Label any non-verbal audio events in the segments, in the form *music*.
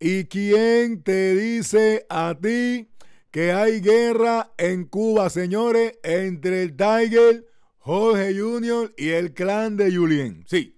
¿Y quién te dice a ti que hay guerra en Cuba, señores, entre el Tiger, Jorge Junior y el clan de Julien? Sí.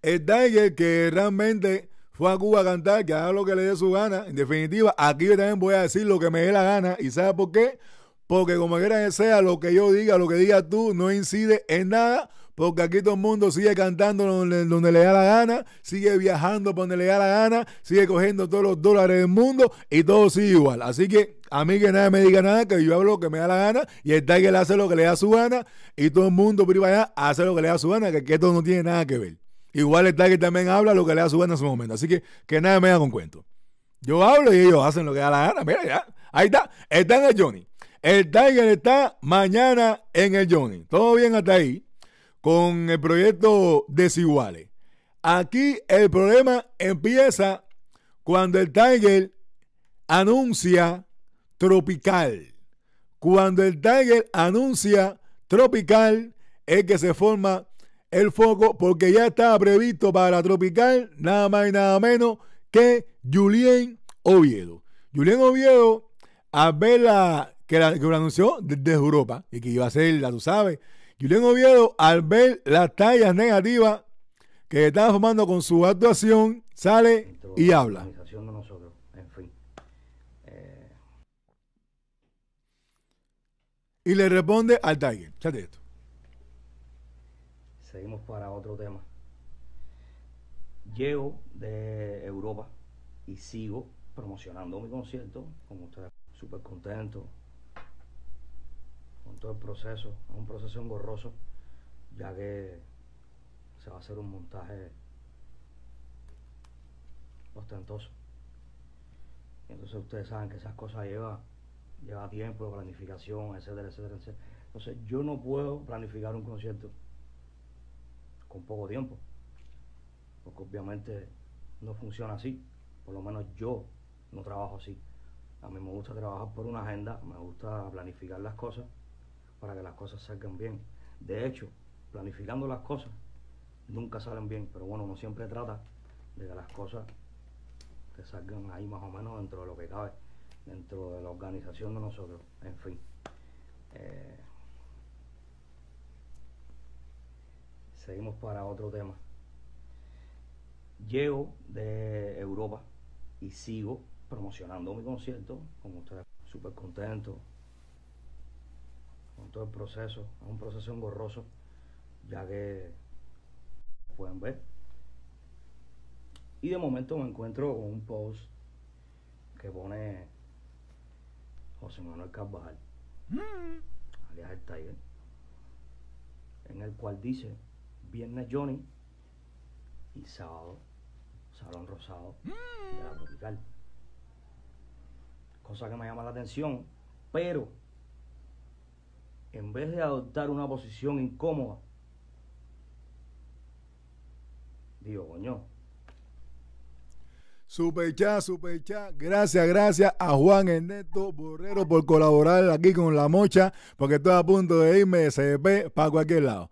El Tiger que realmente fue a Cuba a cantar, que haga lo que le dé su gana. En definitiva, aquí yo también voy a decir lo que me dé la gana. ¿Y sabes por qué? Porque como quiera que sea, lo que yo diga, lo que digas tú, no incide en nada porque aquí todo el mundo sigue cantando donde, le da la gana, sigue viajando donde le da la gana, sigue cogiendo todos los dólares del mundo y todo sigue igual. Así que a mí que nadie me diga nada, que yo hablo lo que me da la gana y el Tiger hace lo que le da su gana y todo el mundo por allá hace lo que le da su gana, que, que esto no tiene nada que ver. Igual el Tiger también habla lo que le da su gana en su momento. Así que que nadie me haga un cuento. Yo hablo y ellos hacen lo que da la gana. Mira, ya. Ahí está. Está en el Johnny. El Tiger está mañana en el Johnny. Todo bien hasta ahí con el proyecto Desiguales. Aquí el problema empieza cuando el Tiger anuncia Tropical. Cuando el Tiger anuncia Tropical es que se forma el foco porque ya estaba previsto para Tropical nada más y nada menos que Julien Oviedo. Julien Oviedo, a ver que, la, que lo anunció desde Europa y que iba a ser, la tú sabes, Julián Oviedo, al ver las tallas negativas que estaba formando con su actuación, sale y habla. Eh, y le responde al Tiger. Chate esto. Seguimos para otro tema. Llego de Europa y sigo promocionando mi concierto, como ustedes, súper contento, todo el proceso. Es un proceso engorroso, ya que se va a hacer un montaje ostentoso. Entonces ustedes saben que esas cosas llevan lleva tiempo, planificación, etcétera, etcétera, etcétera. Entonces yo no puedo planificar un concierto con poco tiempo, porque obviamente no funciona así, por lo menos yo no trabajo así. A mí me gusta trabajar por una agenda, me gusta planificar las cosas para que las cosas salgan bien. De hecho, planificando las cosas, nunca salen bien, pero bueno, uno siempre trata de que las cosas Que salgan ahí más o menos dentro de lo que cabe, dentro de la organización de nosotros, en fin. Eh, seguimos para otro tema. Llego de Europa y sigo promocionando mi concierto, como ustedes, súper contento, con todo el proceso. Es un proceso engorroso, ya que pueden ver. Y de momento me encuentro con un post que pone José Manuel Carvajal, mm. alias el Tiger, en el cual dice, viernes Johnny y sábado Salón Rosado la mm. Tropical. Cosa que me llama la atención, pero en vez de adoptar una posición incómoda, digo, coño. Superchat, Superchat, Gracias, gracias a Juan Ernesto Borrero por colaborar aquí con La Mocha, porque estoy a punto de irme de para cualquier lado.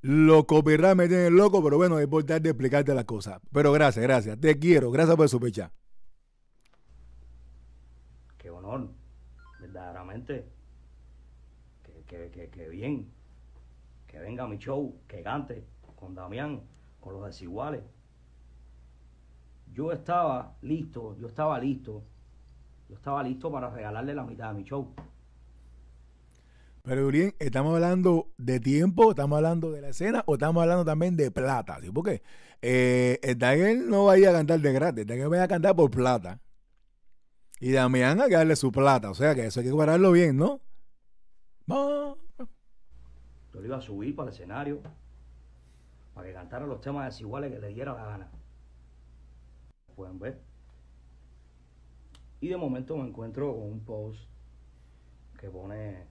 Los copyright me tienen loco, pero bueno, es importante explicarte las cosas. Pero gracias, gracias. Te quiero. Gracias por superchá. Qué honor, verdaderamente que, bien, que venga mi show, que cante con Damián, con los desiguales. Yo estaba listo, yo estaba listo, yo estaba listo para regalarle la mitad de mi show. Pero Urien, ¿estamos hablando de tiempo? ¿Estamos hablando de la escena? ¿O estamos hablando también de plata? ¿sí? ¿Por qué? Eh, Daniel no va a ir a cantar de gratis, Daniel va a cantar por plata. Y Damián a darle su plata, o sea que eso hay que guardarlo bien, ¿no? Yo lo iba a subir para el escenario, para que cantara los temas desiguales que le diera la gana. Pueden ver. Y de momento me encuentro con un post que pone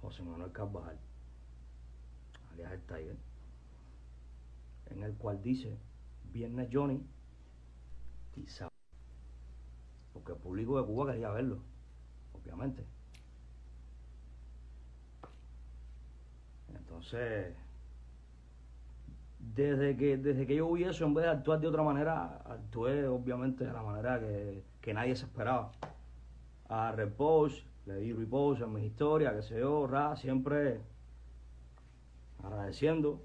José Manuel Carvajal, alias el Tiger, en el cual dice, viernes Johnny quizá Porque el público de Cuba quería verlo, obviamente. Entonces, desde que, desde que yo vi eso, en vez de actuar de otra manera, actué obviamente de la manera que, nadie se esperaba. A Repose, le di repose en mi historia, que se yo, siempre agradeciendo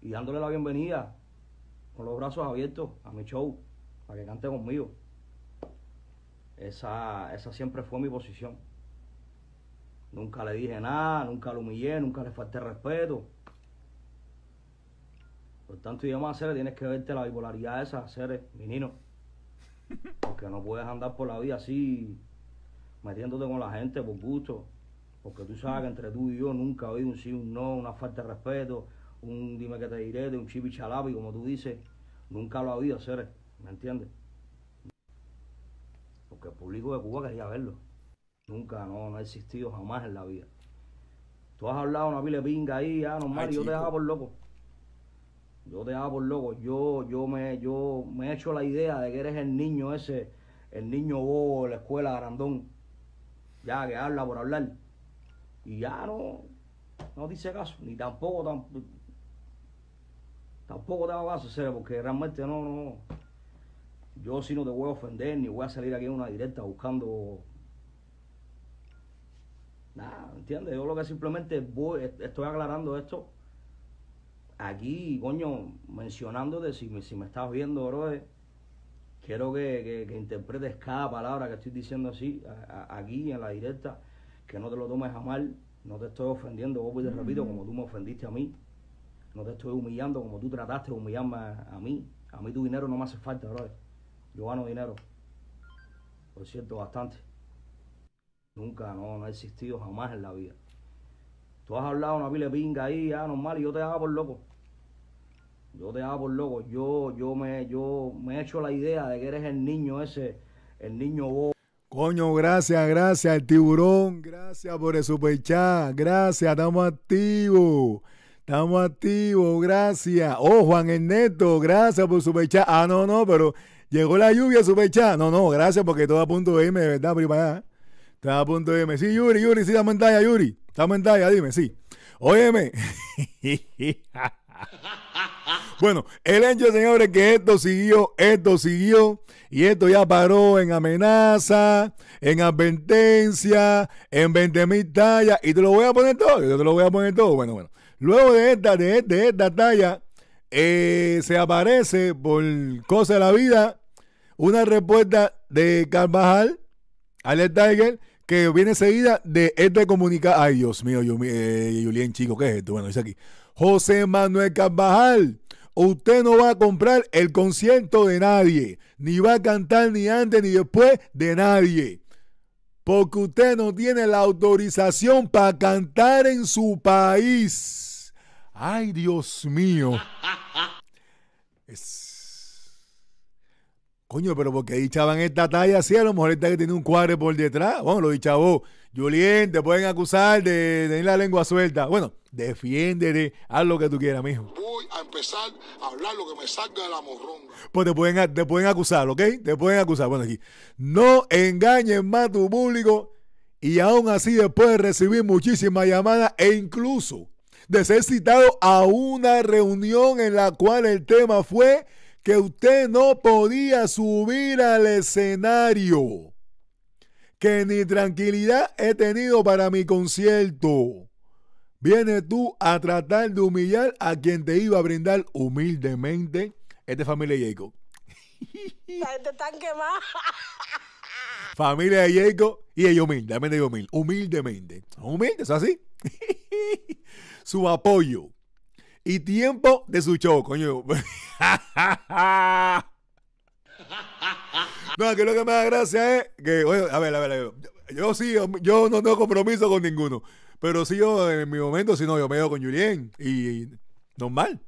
y dándole la bienvenida con los brazos abiertos a mi show, para que cante conmigo. Esa, esa siempre fue mi posición. Nunca le dije nada, nunca lo humillé, nunca le falté respeto. Por tanto, y demás, Cere, tienes que verte la bipolaridad esa, seres menino. Porque no puedes andar por la vida así, metiéndote con la gente por gusto. Porque tú sabes que entre tú y yo nunca ha habido un sí, un no, una falta de respeto, un dime que te diré, de un chip como tú dices. Nunca lo ha habido, Cere, ¿me entiendes? Porque el público de Cuba quería verlo. Nunca, no, no ha existido jamás en la vida. Tú has hablado una pile pinga ahí, ya ah, normal, y yo te hago por loco. Yo te hago por loco. Yo, yo me, yo me he hecho la idea de que eres el niño ese, el niño bobo de la escuela grandón. Ya que habla por hablar. Y ya no, no dice caso. Ni tampoco, tan, tampoco te hago caso, porque realmente no, no. Yo si no te voy a ofender, ni voy a salir aquí en una directa buscando Nada, ¿entiendes? Yo lo que simplemente voy, estoy aclarando esto aquí, coño, mencionándote, si me, si me estás viendo, bro, quiero que, interpretes cada palabra que estoy diciendo así, aquí en la directa, que no te lo tomes a mal, no te estoy ofendiendo, vos te repito, como tú me ofendiste a mí, no te estoy humillando como tú trataste de humillarme a, a mí, a mí tu dinero no me hace falta, bro, yo gano dinero, por cierto, bastante. Nunca, no, no ha existido jamás en la vida. Tú has hablado una pile pinga ahí, ah, normal, y yo te hago por loco. Yo te hago por loco. Yo, yo me, yo me he hecho la idea de que eres el niño ese, el niño vos. Coño, gracias, gracias, el tiburón. Gracias por el superchat. Gracias, estamos activos. Estamos activos, gracias. Oh, Juan Ernesto, gracias por superchat. Ah, no, no, pero llegó la lluvia, superchat. No, no, gracias porque todo a punto de irme, de verdad, prima. Ah a punto de sí, Yuri, Yuri, sí, dame en talla, Yuri. Dame en talla, dime, sí. Óyeme. *laughs* bueno, el hecho, señores, que esto siguió, esto siguió, y esto ya paró en amenaza, en advertencia, en 20 mil tallas, y te lo voy a poner todo, yo te lo voy a poner todo. Bueno, bueno. Luego de esta, de, esta talla, eh, se aparece por cosa de la vida una respuesta de Carvajal, Alex Tiger, que viene seguida de este comunicado. Ay, Dios mío, Julián eh, Chico, ¿qué es esto? Bueno, dice aquí. José Manuel Carvajal, usted no va a comprar el concierto de nadie, ni va a cantar ni antes ni después de nadie. Porque usted no tiene la autorización para cantar en su país. Ay, Dios mío. *laughs* Es Coño, pero porque dichaban esta talla así, a lo mejor esta que tiene un cuadre por detrás. Bueno, lo vos... Julien, te pueden acusar de tener la lengua suelta. Bueno, defiéndete, haz lo que tú quieras, mijo. Voy a empezar a hablar lo que me salga de la morrón... Pues te pueden, te pueden acusar, ¿ok? Te pueden acusar. Bueno, aquí, no engañes más tu público y aún así después de recibir muchísimas llamadas e incluso de ser citado a una reunión en la cual el tema fue que usted no podía subir al escenario, que ni tranquilidad he tenido para mi concierto. Viene tú a tratar de humillar a quien te iba a brindar humildemente. Esta familia Jacob. *laughs* La gente está quemada. *laughs* Familia de Jacob y humilde. humildemente, humildemente. Humildes, así. *laughs* Su apoyo y tiempo de su show, coño. *laughs* No, aquí lo que me da gracia es que, oye, a ver, a ver, Yo sí, yo, no tengo compromiso con ninguno. Pero sí, yo en mi momento, si no, yo me veo con Julien y, normal.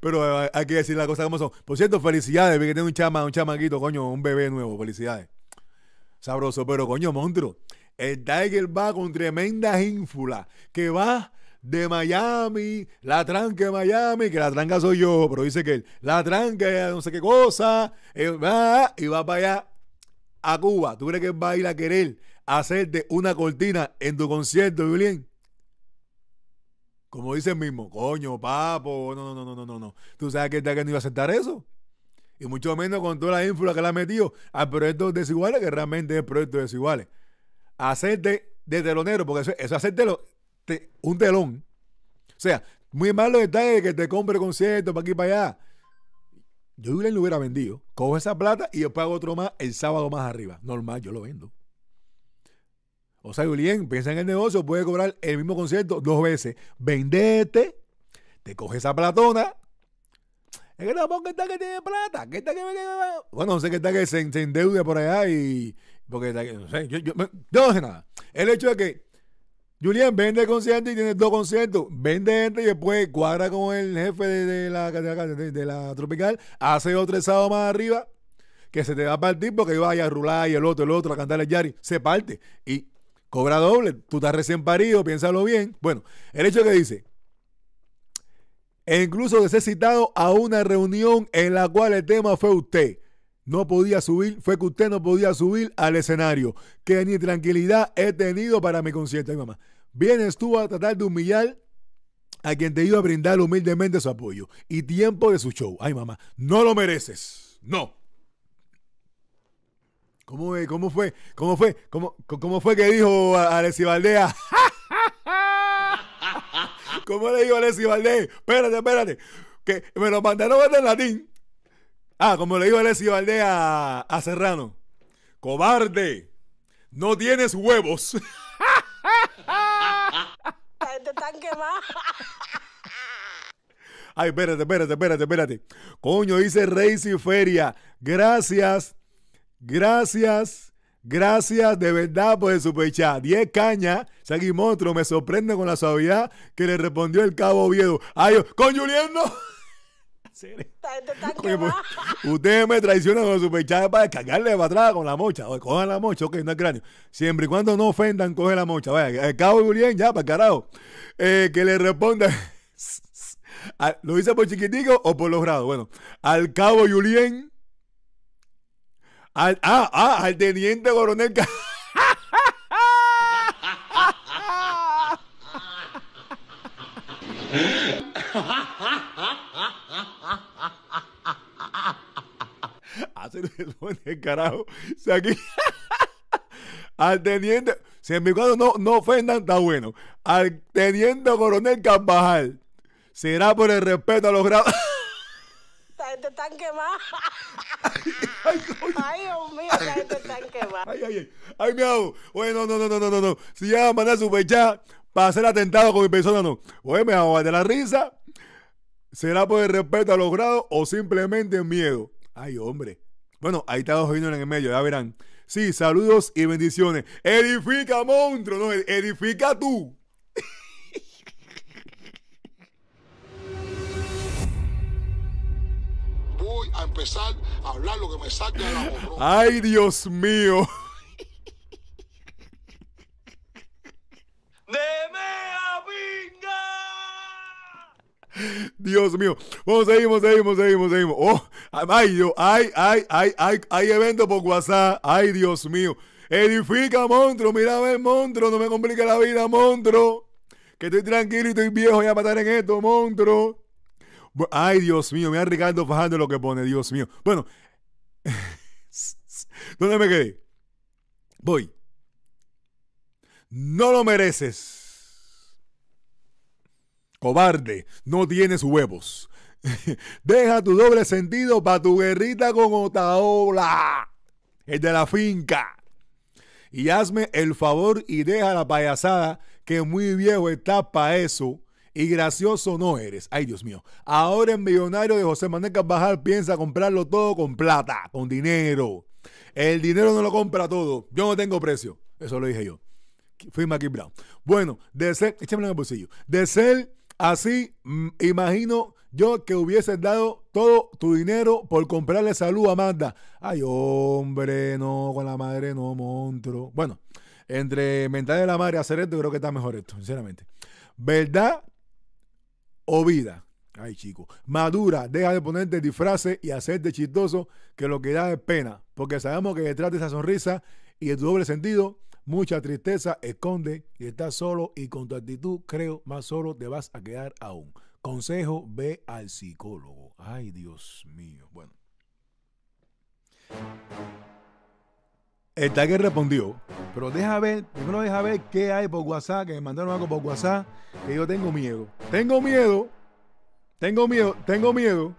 Pero hay que decir la cosa como son. Por cierto, felicidades, vi que tiene un chama, un chamaquito, coño, un bebé nuevo, felicidades. Sabroso, pero coño, monstruo. El Tiger va con tremenda ínfulas que va de Miami, la tranca de Miami, que la tranca soy yo, pero dice que él, la tranca no sé qué cosa, eh, va, y va para allá a Cuba. ¿Tú crees que va a ir a querer hacerte una cortina en tu concierto, Julián? Como dice el mismo, coño, papo, no, no, no, no, no, no. ¿Tú sabes que él no iba a aceptar eso? Y mucho menos con toda la ínfula que le ha metido a proyectos desiguales, que realmente es proyectos desiguales. Hacerte de telonero, porque eso, eso lo, un telón. O sea, muy malo está de que te compre concierto para aquí para allá. Yo lo hubiera vendido. Cojo esa plata y yo pago otro más el sábado más arriba. Normal, yo lo vendo. O sea, Julien, piensa en el negocio, puede cobrar el mismo concierto dos veces. Vendete, te coge esa platona. Es que está que tiene plata, Bueno, no sé qué está que se, endeude por allá y. no sé, yo, no sé nada. El hecho de que Julián, vende conciertos y tienes dos conciertos. Vende este y después cuadra con el jefe de, la, de, la tropical. Hace otro sábado más arriba que se te va a partir porque vaya a rular y el otro, el otro, a cantar el Yari. Se parte y cobra doble. Tú estás recién parido, piénsalo bien. Bueno, el hecho que dice, e incluso de ser citado a una reunión en la cual el tema fue usted. No podía subir, fue que usted no podía subir al escenario. Que ni tranquilidad he tenido para mi concierto. mi mamá. Vienes tú a tratar de humillar a quien te iba a brindar humildemente su apoyo y tiempo de su show. Ay, mamá, no lo mereces. No. ¿Cómo, eh, cómo fue? ¿Cómo fue? ¿Cómo, fue que dijo Alexi Valdea? *laughs* ¿Cómo le dijo Alexi Valdea? Espérate, espérate. Que me lo mandaron en latín. Ah, como le dijo Alexi Valdea a Serrano. Cobarde, no tienes huevos. *laughs* están quemados. *laughs* Ay, espérate, espérate, espérate, espérate. Coño, dice y Feria. Gracias, gracias, gracias de verdad por el superchat. 10 cañas. Sagui Monstruo me sorprende con la suavidad que le respondió el cabo Oviedo. Ay, coño Julián *laughs* *laughs* Pues, ustedes me traicionan con su pechaje para cagarle para atrás con la mocha. Oye, cojan la mocha, ok, no es cráneo. Siempre y cuando no ofendan, coge la mocha. Vaya, el cabo Julián, ya, para carajo. Eh, que le responda. *laughs* ¿Lo hice por chiquitico o por los grados Bueno, al cabo Julián. Al, ah, ah, al teniente coronel *laughs* hacer el *laughs* carajo. Si aquí. *laughs* al teniente. si en mi no, no ofendan, está bueno. Al teniente coronel Carvajal. Será por el respeto a los grados. la *laughs* gente está quemada. ay, ay, Dios mío, esta gente está quemada. Ay, ay, ay. Ay, mi Bueno, no, no, no, no, no, no. Si ya van a mandar su para hacer atentado con mi persona, no. Oye, me hago de la risa. ¿Será por el respeto a los grados o simplemente miedo? Ay, hombre. Bueno, ahí está Dos en el medio, ya verán. Sí, saludos y bendiciones. Edifica, monstruo, no, edifica tú. Voy a empezar a hablar lo que me saque la *laughs* Ay, Dios mío. Dios mío. Vamos, seguimos, seguimos, seguimos, seguimos. Oh, ay, ay, ay, ay, ay, hay evento por WhatsApp. Ay, Dios mío. Edifica, monstruo. Mira a monstruo. No me complique la vida, monstruo. Que estoy tranquilo y estoy viejo ya a matar en esto, monstruo. Ay, Dios mío. Mira Ricardo Fajardo lo que pone, Dios mío. Bueno. *laughs* ¿Dónde me quedé? Voy. No lo mereces cobarde, no tienes huevos. *laughs* Deja tu doble sentido para tu guerrita con Otaola, el de la finca. Y hazme el favor y deja la payasada, que muy viejo estás para eso. Y gracioso no eres. Ay, Dios mío. Ahora el millonario de José Manuel Carvajal piensa comprarlo todo con plata, con dinero. El dinero no lo compra todo. Yo no tengo precio. Eso lo dije yo. Fui aquí Brown. Bueno, de ser, échame en el bolsillo. De ser Así, mm, imagino yo que hubieses dado todo tu dinero por comprarle salud a Amanda. Ay, hombre, no, con la madre no, monstruo. Bueno, entre mental de la madre hacer esto, creo que está mejor esto, sinceramente. ¿Verdad o vida? Ay, chico. Madura, deja de ponerte disfraces y hacerte chistoso, que lo que da es pena. Porque sabemos que detrás de esa sonrisa y el doble sentido mucha tristeza, esconde y estás solo y con tu actitud, creo, más solo te vas a quedar aún. Consejo, ve al psicólogo. Ay, Dios mío. Bueno. El que respondió, pero deja ver, primero deja ver qué hay por WhatsApp, que me mandaron algo por WhatsApp, que yo tengo miedo. Tengo miedo. Tengo miedo, tengo miedo.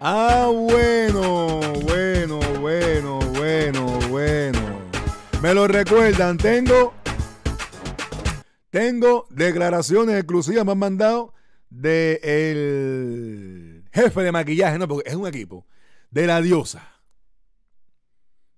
Ah, bueno bueno, bueno, bueno. Me lo recuerdan, tengo. Tengo declaraciones exclusivas, me han mandado del jefe de maquillaje, no, porque es un equipo, de la diosa.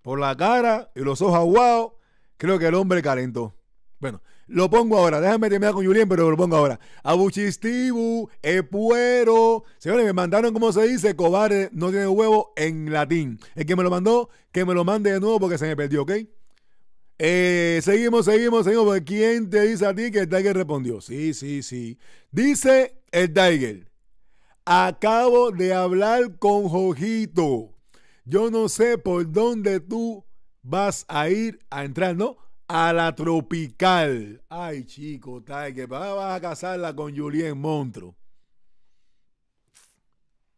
Por la cara y los ojos aguados, creo que el hombre calentó. Bueno, lo pongo ahora. Déjame terminar con Julián, pero lo pongo ahora. Abuchistibu, epuero. Señores, me mandaron, como se dice, cobarde, eh, no tiene huevo en latín. El que me lo mandó, que me lo mande de nuevo porque se me perdió, ¿ok? Eh, seguimos, seguimos, seguimos. ¿Quién te dice a ti que el Tiger respondió? Sí, sí, sí. Dice el Tiger. Acabo de hablar con Jojito. Yo no sé por dónde tú vas a ir a entrar, ¿no? a la tropical. Ay, chico, Tiger que vas a casarla con Julien Montro.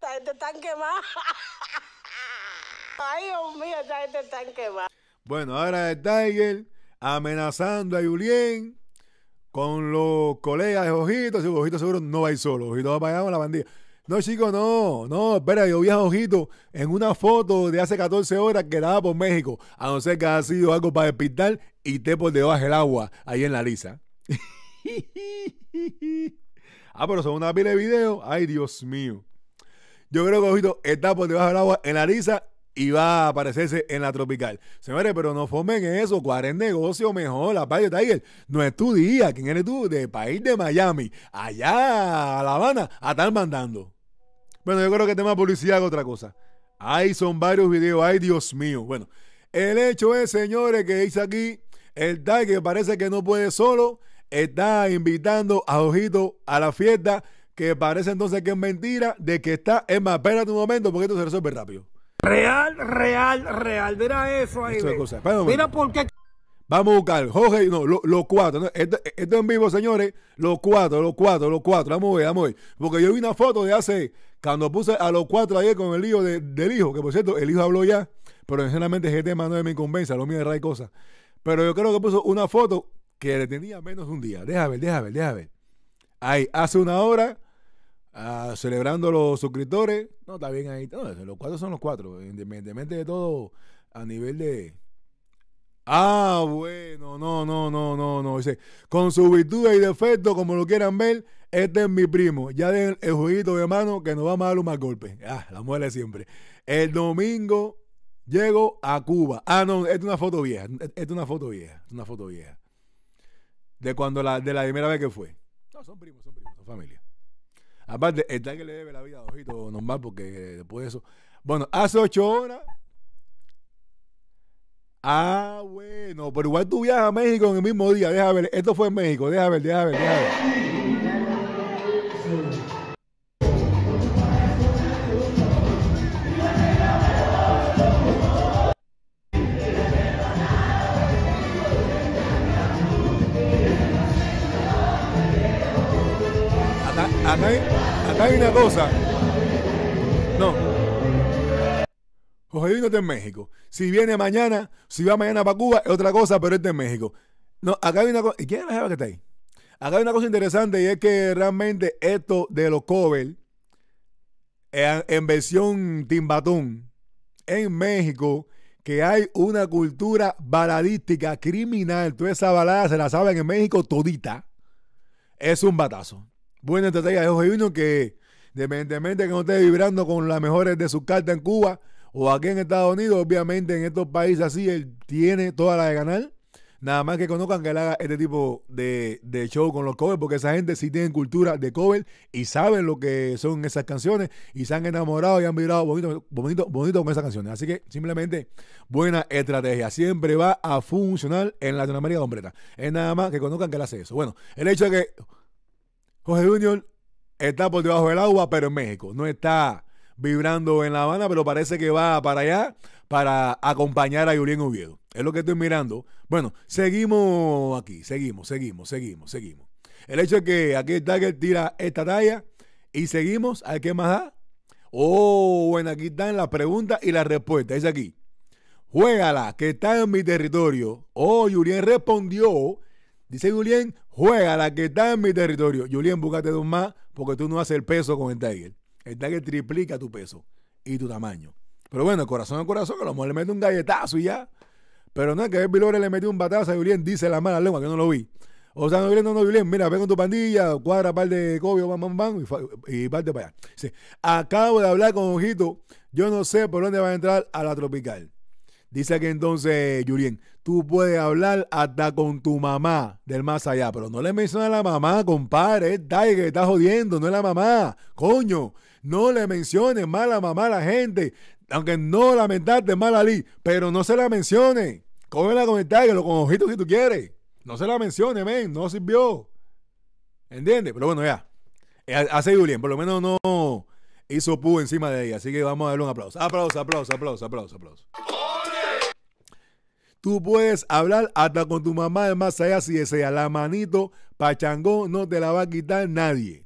gente está *laughs* Ay, Dios mío, gente está quemada. Bueno, ahora el Tiger amenazando a Julien con los colegas de Ojito. Ojito seguro no va a ir solo. Ojito va para allá con la bandida. No, chicos, no, no, espera, yo vi a Ojito en una foto de hace 14 horas que daba por México, a no ser que ha sido algo para despistar y te por debajo del agua, ahí en la lisa. *laughs* ah, pero son una pila de videos, ay Dios mío. Yo creo que Ojito está por debajo del agua en la lisa y va a aparecerse en la tropical. Señores, pero no en eso, el negocio mejor, la Tiger. No es tu día, ¿quién eres tú? De país de Miami, allá a La Habana, a estar mandando. Bueno, yo creo que el tema de publicidad es otra cosa. Ahí son varios videos. Ay, Dios mío. Bueno, el hecho es, señores, que dice aquí el tal que parece que no puede solo. Está invitando a Ojito a la fiesta. Que parece entonces que es mentira. De que está. Es más, espérate un momento porque esto se resuelve rápido. Real, real, real. Mira eso ahí. Mira por qué. Vamos a buscar, Jorge, no, los cuatro. ¿no? Esto, este en vivo, señores, los cuatro, los cuatro, los cuatro. Vamos a ver, vamos a ver. Porque yo vi una foto de hace, cuando puse a los cuatro ayer con el hijo del hijo, que por cierto, el hijo habló ya, pero sinceramente ese tema no es mi lo mío ray cosa. Pero yo creo que puso una foto que le tenía menos un día. Déjame ver, déjame ver, déjame ver. Ahí, hace una hora, ah, celebrando los suscriptores. No, está bien ahí. los cuatro son los cuatro, independientemente de todo, a nivel de Ah, bueno, no, no, no, no, no. Dice, con su virtud y defecto, como lo quieran ver, este es mi primo. Ya den el jueguito de mano que nos vamos a dar un mal golpe. Ah, la muela siempre. El domingo llego a Cuba. Ah, no, esta es una foto vieja. Esta es una foto vieja. Una foto vieja. De cuando la, de la primera vez que fue. No, son primos, son primos, son familia. Aparte, está que le debe la vida a Ojito normal, porque después de eso. Bueno, hace ocho horas Ah, bueno, pero igual tú viajas a México en el mismo día. Deja ver, esto fue en México. Deja ver, deja ver, déjame ver. hay una cosa. No. José Luis está en México. Si viene mañana, si va mañana para Cuba, es otra cosa, pero está en México. No, acá hay una cosa. ¿y ¿Quién es la jefa que está ahí? Acá hay una cosa interesante y es que realmente esto de los covers eh, en, versión Timbatún en México, que hay una cultura baladística criminal. Toda esa balada se la saben en México todita. Es un batazo. Buena estrategia de José Uno que, independientemente que no esté vibrando con las mejores de sus cartas en Cuba, o aquí en Estados Unidos, obviamente en estos países así, él tiene toda la de ganar. Nada más que conozcan que él haga este tipo de, show con los covers, porque esa gente sí tiene cultura de cover y saben lo que son esas canciones y se han enamorado y han vibrado bonito, bonito, con esas canciones. Así que simplemente buena estrategia. Siempre va a funcionar en Latinoamérica completa. Es nada más que conozcan que él hace eso. Bueno, el hecho de que José Junior está por debajo del agua, pero en México. No está vibrando en La Habana, pero parece que va para allá para acompañar a Julián Oviedo. Es lo que estoy mirando. Bueno, seguimos aquí, seguimos, seguimos, seguimos, seguimos. El hecho es que aquí Tiger tira esta talla y seguimos. ¿A qué más da? Oh, bueno, aquí están las preguntas y las respuestas. Es aquí. Juégala, que está en mi territorio. Oh, Julián respondió. Dice Julien, juégala, que está en mi territorio. Julien, búscate dos más porque tú no haces el peso con el Tiger. El que triplica tu peso y tu tamaño. Pero bueno, corazón a corazón, a lo mejor le mete un galletazo y ya. Pero no es que Bill le metió un batazo a Julián, dice la mala lengua que no lo vi. O sea, no Julián, no, no Julián, mira, ven con tu pandilla, cuadra par de cobio, bam, bam, bam, y, parte para allá. Dice, acabo de hablar con Ojito, yo no sé por dónde va a entrar a la tropical. Dice que entonces, Julien, tú puedes hablar hasta con tu mamá del más allá, pero no le menciona a la mamá, compadre. Es Tiger, está jodiendo, no es la mamá. Coño, no le menciones mala mamá a la gente, aunque no la mentaste mala Lili. pero no se la mencione. Cógela con el lo con ojitos si tú quieres. No se la mencione, men, no sirvió. ¿Entiendes? Pero bueno, ya. Eh, Hace bien, por lo menos no hizo pu encima de ella, así que vamos a darle un aplauso. Aplauso, aplauso, aplauso, aplauso, aplauso. Tú puedes hablar hasta con tu mamá de más allá si desea. La manito pachangón no te la va a quitar nadie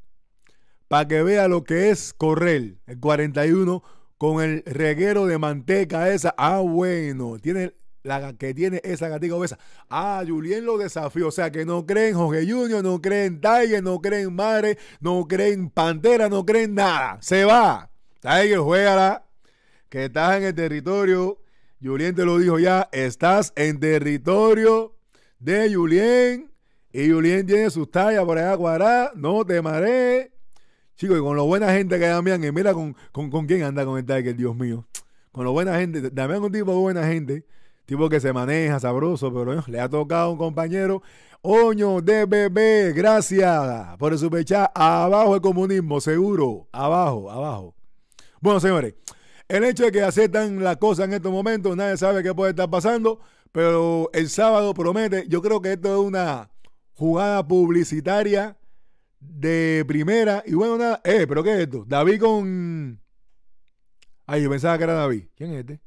para que vea lo que es correr. El 41 con el reguero de manteca esa. Ah, bueno, tiene la que tiene esa gatica obesa. Ah, Julián lo desafió. O sea, que no creen Jorge Junior, no creen Tiger, no creen Madre, no creen Pantera, no creen nada. Se va. Tiger, juégala. Que estás en el territorio. Julián te lo dijo ya. Estás en territorio de Julien. Y Julien tiene sus tallas por allá No te marees. Chicos, y con la buena gente que Damián, y mira con, quién anda con el Tiger, Dios mío. Con lo buena gente, Damián es un tipo de buena gente, tipo que se maneja, sabroso, pero eh, le ha tocado un compañero. Oño de bebé, gracias por el superchat. Abajo el comunismo, seguro. Abajo, abajo. Bueno, señores, el hecho de que aceptan las cosas en estos momentos, nadie sabe qué puede estar pasando, pero el sábado promete, yo creo que esto es una jugada publicitaria de primera. Y bueno, nada. Eh, pero ¿qué es esto? David con. Ay, yo pensaba que era David. ¿Quién es este?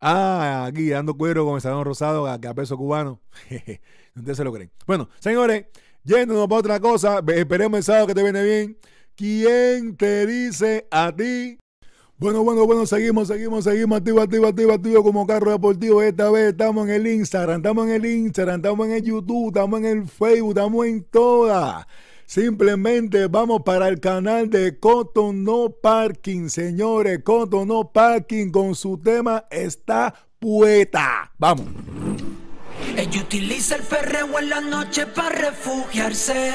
Ah, aquí dando cuero con el salón rosado a, a peso cubano. *laughs* Ustedes se lo creen. Bueno, señores, yéndonos para otra cosa. Esperemos el sábado que te viene bien. ¿Quién te dice a ti? Bueno, bueno, bueno, seguimos, seguimos, seguimos, activo, activo, activo, activo como carro deportivo. Esta vez estamos en el Instagram, estamos en el Instagram, estamos en el YouTube, estamos en el Facebook, estamos en todas. Simplemente vamos para el canal de Cotton No Parking, señores. Coto No Parking con su tema está Pueta. Vamos. Ella utiliza el ferreo en la noche para refugiarse.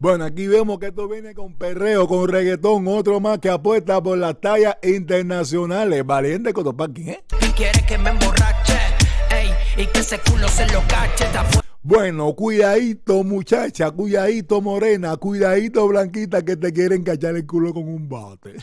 Bueno, aquí vemos que esto viene con perreo, con reggaetón, otro más que apuesta por las tallas internacionales. Valiente coto, Cotopaxi, ¿eh? Bueno, cuidadito muchacha, cuidadito morena, cuidadito blanquita que te quieren cachar el culo con un bate.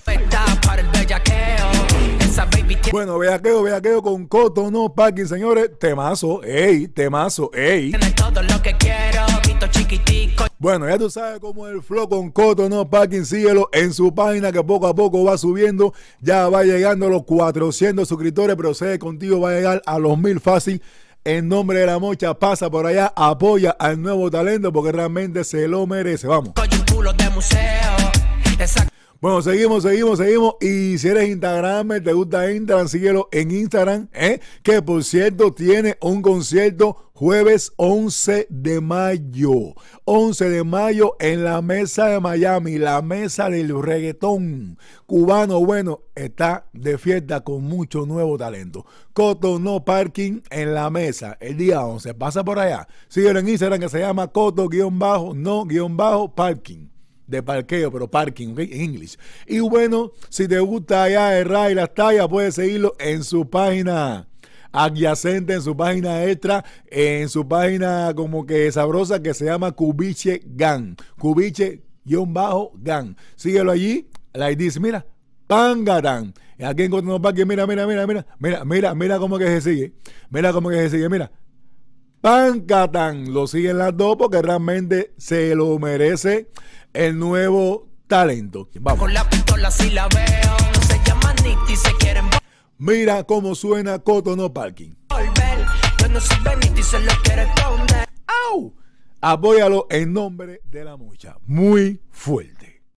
Bueno, bellaqueo, bellaqueo con Coto, no paqui, señores. Temazo, ey, temazo, ey. Tiene todo lo que quiero, chiquitito. Bueno, ya tú sabes cómo el flow con Coto, no Parking, síguelo en su página que poco a poco va subiendo, ya va llegando a los 400 suscriptores, procede contigo, va a llegar a los mil fácil. En nombre de la mocha, pasa por allá, apoya al nuevo talento porque realmente se lo merece. Vamos. Exacto. Bueno, seguimos, seguimos, seguimos. Y si eres Instagram, te gusta Instagram, síguelo en Instagram, ¿eh? que por cierto tiene un concierto jueves 11 de mayo. 11 de mayo en la mesa de Miami, la mesa del reggaetón cubano. Bueno, está de fiesta con mucho nuevo talento. Coto No Parking en la mesa, el día 11. Pasa por allá. Síguelo en Instagram que se llama Coto-No-Parking de parqueo, pero parking, En inglés. Y bueno, si te gusta ya el y las tallas, puedes seguirlo en su página adyacente, en su página extra, en su página como que sabrosa que se llama Cubiche gang Cubiche bajo Gan. Síguelo allí. La dice, mira, Pangatán. Aquí encontramos parking mira, mira, mira, mira, mira, mira, mira cómo que se sigue. Mira cómo que se sigue, mira. Pancatán. Lo siguen las dos porque realmente se lo merece el nuevo talento. Vamos. la la veo, Mira cómo suena Cotono parking. en nombre de la mucha. Muy fuerte.